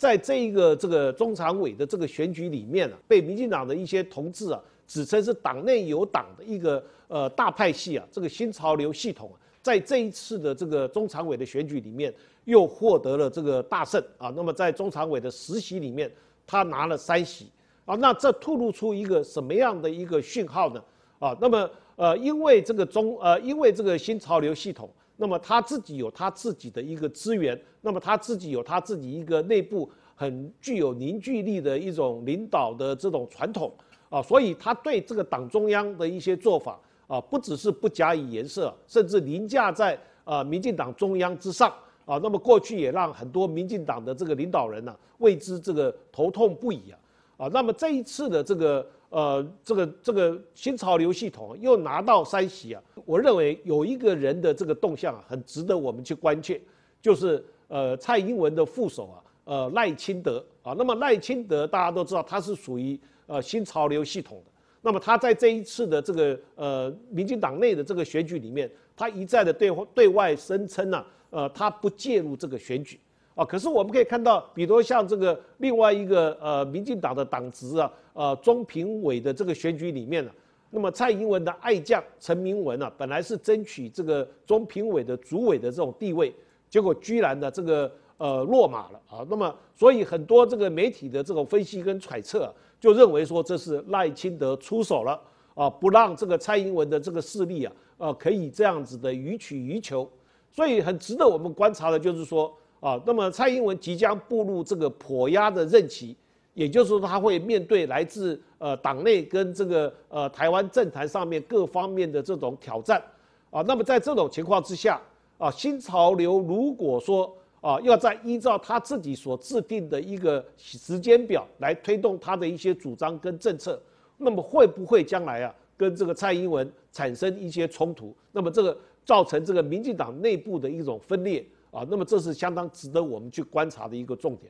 在这一个这个中常委的这个选举里面啊，被民进党的一些同志啊指称是党内有党的一个呃大派系啊，这个新潮流系统，在这一次的这个中常委的选举里面又获得了这个大胜啊。那么在中常委的十席里面，他拿了三席啊，那这透露出一个什么样的一个讯号呢？啊，那么呃，因为这个中呃，因为这个新潮流系统。那么他自己有他自己的一个资源，那么他自己有他自己一个内部很具有凝聚力的一种领导的这种传统啊，所以他对这个党中央的一些做法啊，不只是不加以颜色，甚至凌驾在呃民进党中央之上啊。那么过去也让很多民进党的这个领导人呢，为之这个头痛不已啊啊。那么这一次的这个。呃，这个这个新潮流系统又拿到三席啊，我认为有一个人的这个动向啊，很值得我们去关切，就是呃蔡英文的副手啊，呃赖清德啊。那么赖清德大家都知道，他是属于呃新潮流系统的。那么他在这一次的这个呃，民进党内的这个选举里面，他一再的对对外声称呢，呃他不介入这个选举。啊！可是我们可以看到，比如像这个另外一个呃，民进党的党职啊，呃，中评委的这个选举里面呢，那么蔡英文的爱将陈明文啊，本来是争取这个中评委的主委的这种地位，结果居然呢，这个呃落马了啊。那么，所以很多这个媒体的这种分析跟揣测，就认为说这是赖清德出手了啊，不让这个蔡英文的这个势力啊，呃，可以这样子的予取予求。所以很值得我们观察的就是说。啊，那么蔡英文即将步入这个跛压的任期，也就是说他会面对来自呃党内跟这个呃台湾政坛上面各方面的这种挑战。啊，那么在这种情况之下，啊新潮流如果说啊，要再依照他自己所制定的一个时间表来推动他的一些主张跟政策，那么会不会将来啊跟这个蔡英文产生一些冲突？那么这个造成这个民进党内部的一种分裂？啊，那么这是相当值得我们去观察的一个重点。